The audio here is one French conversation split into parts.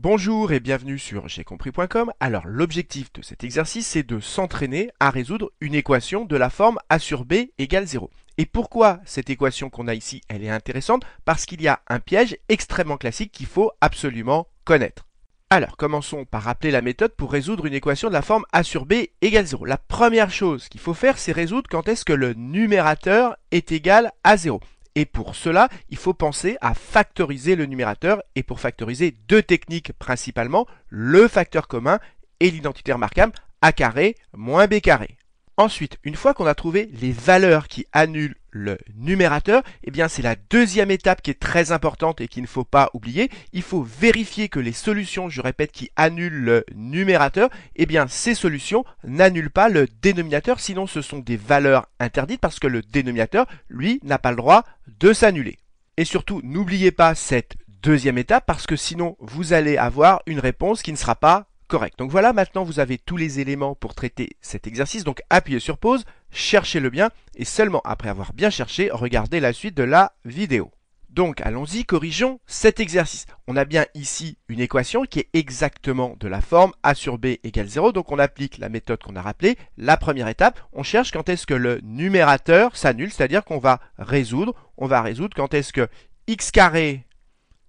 Bonjour et bienvenue sur j'ai compris.com. Alors l'objectif de cet exercice c'est de s'entraîner à résoudre une équation de la forme a sur b égale 0. Et pourquoi cette équation qu'on a ici elle est intéressante Parce qu'il y a un piège extrêmement classique qu'il faut absolument connaître. Alors, commençons par rappeler la méthode pour résoudre une équation de la forme a sur b égale 0. La première chose qu'il faut faire, c'est résoudre quand est-ce que le numérateur est égal à 0. Et pour cela, il faut penser à factoriser le numérateur et pour factoriser deux techniques principalement, le facteur commun et l'identité remarquable a carré moins b carré. Ensuite, une fois qu'on a trouvé les valeurs qui annulent le numérateur, eh bien c'est la deuxième étape qui est très importante et qu'il ne faut pas oublier. Il faut vérifier que les solutions, je répète, qui annulent le numérateur, eh bien ces solutions n'annulent pas le dénominateur, sinon ce sont des valeurs interdites parce que le dénominateur, lui, n'a pas le droit de s'annuler. Et surtout, n'oubliez pas cette deuxième étape parce que sinon vous allez avoir une réponse qui ne sera pas correcte. Donc voilà, maintenant vous avez tous les éléments pour traiter cet exercice. Donc appuyez sur pause, cherchez le bien et seulement après avoir bien cherché, regardez la suite de la vidéo. Donc allons-y, corrigeons cet exercice. On a bien ici une équation qui est exactement de la forme a sur b égale 0. Donc on applique la méthode qu'on a rappelée. La première étape, on cherche quand est-ce que le numérateur s'annule, c'est-à-dire qu'on va résoudre. On va résoudre quand est-ce que x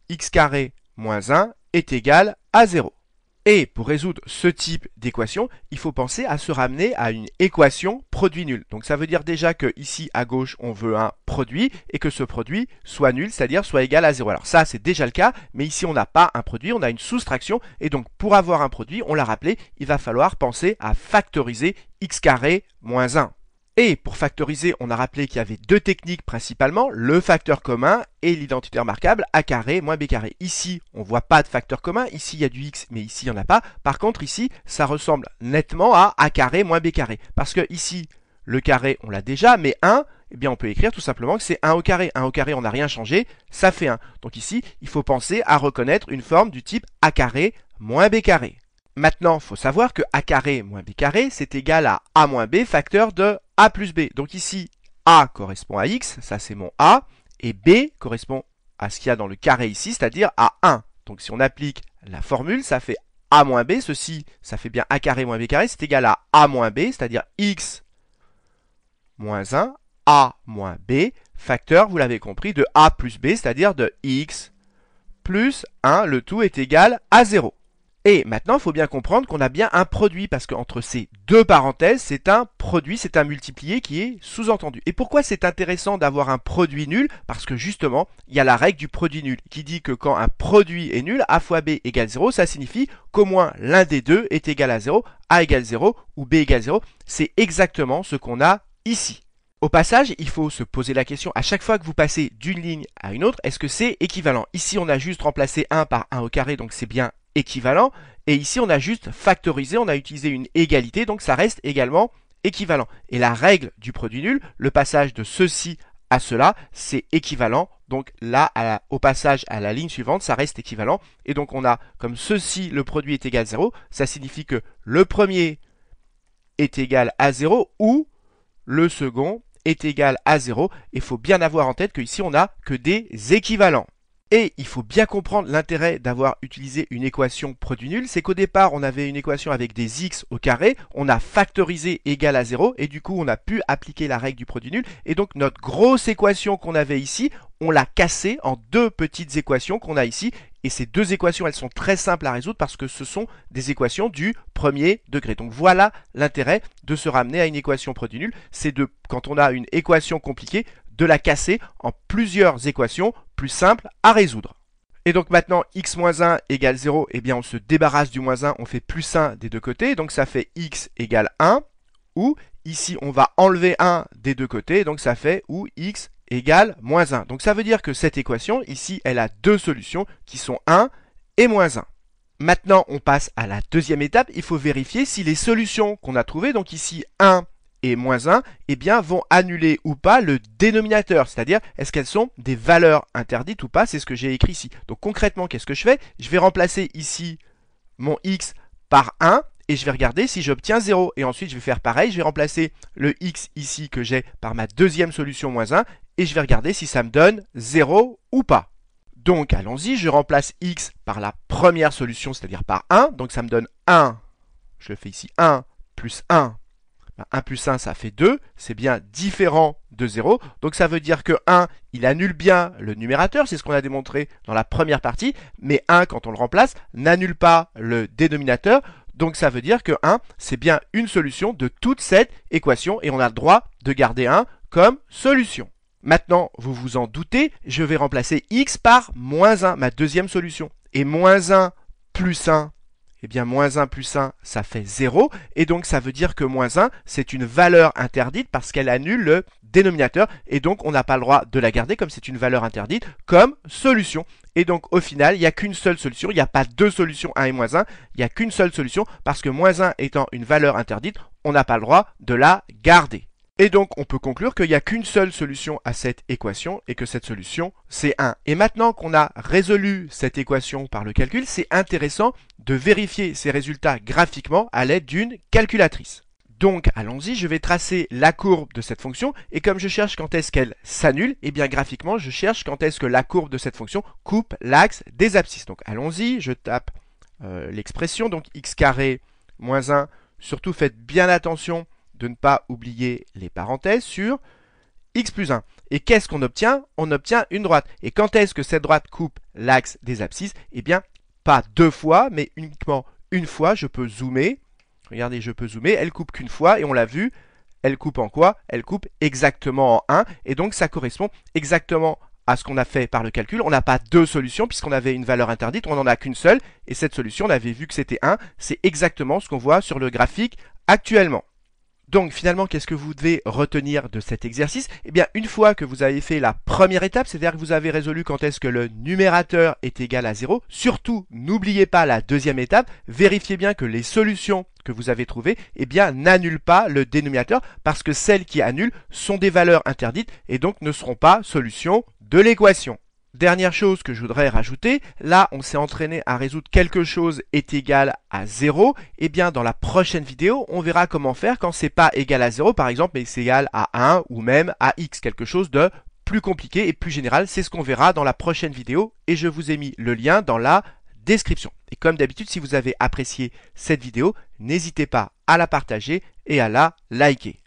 x carré moins 1 est égal à 0. Et pour résoudre ce type d'équation, il faut penser à se ramener à une équation produit nul. Donc ça veut dire déjà que ici à gauche, on veut un produit et que ce produit soit nul, c'est-à-dire soit égal à 0. Alors ça, c'est déjà le cas, mais ici, on n'a pas un produit, on a une soustraction. Et donc pour avoir un produit, on l'a rappelé, il va falloir penser à factoriser x carré moins 1. Et pour factoriser, on a rappelé qu'il y avait deux techniques principalement, le facteur commun et l'identité remarquable, a carré moins b carré. Ici, on ne voit pas de facteur commun, ici il y a du x, mais ici il n'y en a pas. Par contre, ici, ça ressemble nettement à a carré moins b carré. Parce que ici, le carré, on l'a déjà, mais 1, eh bien on peut écrire tout simplement que c'est 1 au carré. 1 au carré, on n'a rien changé, ça fait 1. Donc ici, il faut penser à reconnaître une forme du type a carré moins b carré. Maintenant, il faut savoir que a carré moins b carré, c'est égal à a moins b facteur de a plus b. Donc ici, a correspond à x, ça c'est mon a, et b correspond à ce qu'il y a dans le carré ici, c'est-à-dire à 1. Donc si on applique la formule, ça fait a moins b, ceci, ça fait bien a carré moins b carré, c'est égal à a moins b, c'est-à-dire x moins 1, a moins b, facteur, vous l'avez compris, de a plus b, c'est-à-dire de x plus 1, le tout est égal à 0. Et maintenant, il faut bien comprendre qu'on a bien un produit, parce qu'entre ces deux parenthèses, c'est un produit, c'est un multiplié qui est sous-entendu. Et pourquoi c'est intéressant d'avoir un produit nul Parce que justement, il y a la règle du produit nul, qui dit que quand un produit est nul, a fois b égale 0, ça signifie qu'au moins l'un des deux est égal à 0, a égale 0 ou b égale 0. C'est exactement ce qu'on a ici. Au passage, il faut se poser la question à chaque fois que vous passez d'une ligne à une autre, est-ce que c'est équivalent Ici, on a juste remplacé 1 par 1 au carré, donc c'est bien équivalent. Et ici, on a juste factorisé, on a utilisé une égalité, donc ça reste également équivalent. Et la règle du produit nul, le passage de ceci à cela, c'est équivalent. Donc là, au passage à la ligne suivante, ça reste équivalent. Et donc on a comme ceci, le produit est égal à 0, ça signifie que le premier est égal à 0 ou le second est égal à 0. Il faut bien avoir en tête qu'ici, on n'a que des équivalents. Et il faut bien comprendre l'intérêt d'avoir utilisé une équation produit nul, c'est qu'au départ on avait une équation avec des x au carré, on a factorisé égal à 0, et du coup on a pu appliquer la règle du produit nul, et donc notre grosse équation qu'on avait ici, on l'a cassée en deux petites équations qu'on a ici, et ces deux équations elles sont très simples à résoudre parce que ce sont des équations du premier degré. Donc voilà l'intérêt de se ramener à une équation produit nul, c'est de, quand on a une équation compliquée, de la casser en plusieurs équations plus simples à résoudre. Et donc maintenant, x moins 1 égale 0, et eh bien on se débarrasse du moins 1, on fait plus 1 des deux côtés, donc ça fait x égale 1, ou ici on va enlever 1 des deux côtés, donc ça fait ou x égale moins 1. Donc ça veut dire que cette équation, ici, elle a deux solutions qui sont 1 et moins 1. Maintenant, on passe à la deuxième étape, il faut vérifier si les solutions qu'on a trouvées, donc ici 1 et moins 1, eh bien, vont annuler ou pas le dénominateur, c'est-à-dire est-ce qu'elles sont des valeurs interdites ou pas, c'est ce que j'ai écrit ici. Donc concrètement, qu'est-ce que je fais Je vais remplacer ici mon x par 1 et je vais regarder si j'obtiens 0. Et ensuite, je vais faire pareil, je vais remplacer le x ici que j'ai par ma deuxième solution moins 1 et je vais regarder si ça me donne 0 ou pas. Donc allons-y, je remplace x par la première solution, c'est-à-dire par 1, donc ça me donne 1, je le fais ici 1 plus 1 1 plus 1, ça fait 2, c'est bien différent de 0. Donc ça veut dire que 1, il annule bien le numérateur, c'est ce qu'on a démontré dans la première partie, mais 1, quand on le remplace, n'annule pas le dénominateur. Donc ça veut dire que 1, c'est bien une solution de toute cette équation, et on a le droit de garder 1 comme solution. Maintenant, vous vous en doutez, je vais remplacer x par moins 1, ma deuxième solution. Et moins 1 plus 1 eh bien moins 1 plus 1, ça fait 0, et donc ça veut dire que moins 1, c'est une valeur interdite parce qu'elle annule le dénominateur, et donc on n'a pas le droit de la garder comme c'est une valeur interdite, comme solution. Et donc au final, il n'y a qu'une seule solution, il n'y a pas deux solutions 1 et moins 1, il n'y a qu'une seule solution, parce que moins 1 étant une valeur interdite, on n'a pas le droit de la garder. Et donc on peut conclure qu'il n'y a qu'une seule solution à cette équation et que cette solution c'est 1. Et maintenant qu'on a résolu cette équation par le calcul, c'est intéressant de vérifier ces résultats graphiquement à l'aide d'une calculatrice. Donc allons-y, je vais tracer la courbe de cette fonction, et comme je cherche quand est-ce qu'elle s'annule, et eh bien graphiquement je cherche quand est-ce que la courbe de cette fonction coupe l'axe des abscisses. Donc allons-y, je tape euh, l'expression, donc x carré moins 1, surtout faites bien attention de ne pas oublier les parenthèses sur x plus 1. Et qu'est-ce qu'on obtient On obtient une droite. Et quand est-ce que cette droite coupe l'axe des abscisses Eh bien, pas deux fois, mais uniquement une fois. Je peux zoomer. Regardez, je peux zoomer. Elle coupe qu'une fois et on l'a vu. Elle coupe en quoi Elle coupe exactement en 1. Et donc, ça correspond exactement à ce qu'on a fait par le calcul. On n'a pas deux solutions puisqu'on avait une valeur interdite. On n'en a qu'une seule. Et cette solution, on avait vu que c'était 1. C'est exactement ce qu'on voit sur le graphique actuellement. Donc finalement, qu'est-ce que vous devez retenir de cet exercice Eh bien, une fois que vous avez fait la première étape, c'est-à-dire que vous avez résolu quand est-ce que le numérateur est égal à 0, surtout n'oubliez pas la deuxième étape, vérifiez bien que les solutions que vous avez trouvées, eh bien, n'annulent pas le dénominateur, parce que celles qui annulent sont des valeurs interdites et donc ne seront pas solutions de l'équation. Dernière chose que je voudrais rajouter, là on s'est entraîné à résoudre quelque chose est égal à 0, et eh bien dans la prochaine vidéo on verra comment faire quand c'est pas égal à 0 par exemple mais c'est égal à 1 ou même à x, quelque chose de plus compliqué et plus général, c'est ce qu'on verra dans la prochaine vidéo et je vous ai mis le lien dans la description. Et comme d'habitude si vous avez apprécié cette vidéo, n'hésitez pas à la partager et à la liker.